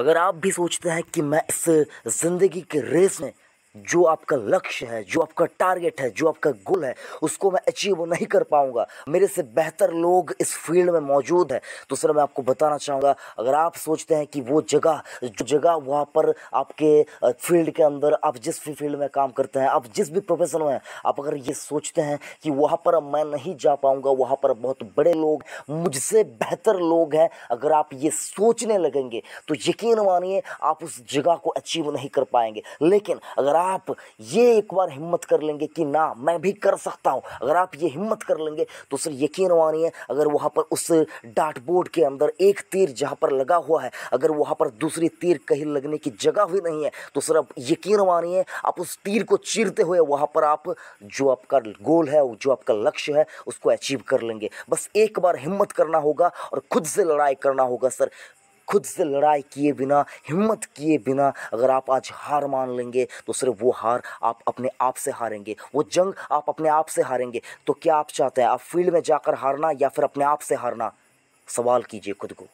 अगर आप भी सोचते हैं कि मैं इस ज़िंदगी के रेस में जो आपका लक्ष्य है जो आपका टारगेट है जो आपका गोल है उसको मैं अचीव नहीं कर पाऊंगा मेरे से बेहतर लोग इस फील्ड में मौजूद है तो सर मैं आपको बताना चाहूँगा अगर आप सोचते हैं कि वो जगह जो जगह वहाँ पर आपके फील्ड के अंदर आप जिस भी फील्ड में काम करते हैं आप जिस भी प्रोफेशन में हैं आप अगर ये सोचते हैं कि वहाँ पर मैं नहीं जा पाऊँगा वहाँ पर बहुत बड़े लोग मुझसे बेहतर लोग हैं अगर आप ये सोचने लगेंगे तो यकीन मानिए आप उस जगह को अचीव नहीं कर पाएंगे लेकिन अगर आप आप ये एक बार हिम्मत कर लेंगे कि ना मैं भी कर सकता हूँ अगर आप ये हिम्मत कर लेंगे तो सर यकीन मानिए अगर वहाँ पर उस डाट बोर्ड के अंदर एक तीर जहाँ पर लगा हुआ है अगर वहाँ पर दूसरी तीर कहीं लगने की जगह भी नहीं है तो सर आप यकीन मानिए आप उस तीर को चीरते हुए वहाँ पर आप जो आपका गोल है जो आपका लक्ष्य है उसको अचीव कर लेंगे बस एक बार हिम्मत करना होगा और खुद से लड़ाई करना होगा सर खुद से लड़ाई किए बिना हिम्मत किए बिना अगर आप आज हार मान लेंगे तो सिर्फ वो हार आप अपने आप से हारेंगे वो जंग आप अपने आप से हारेंगे तो क्या आप चाहते हैं आप फील्ड में जाकर हारना या फिर अपने आप से हारना सवाल कीजिए खुद को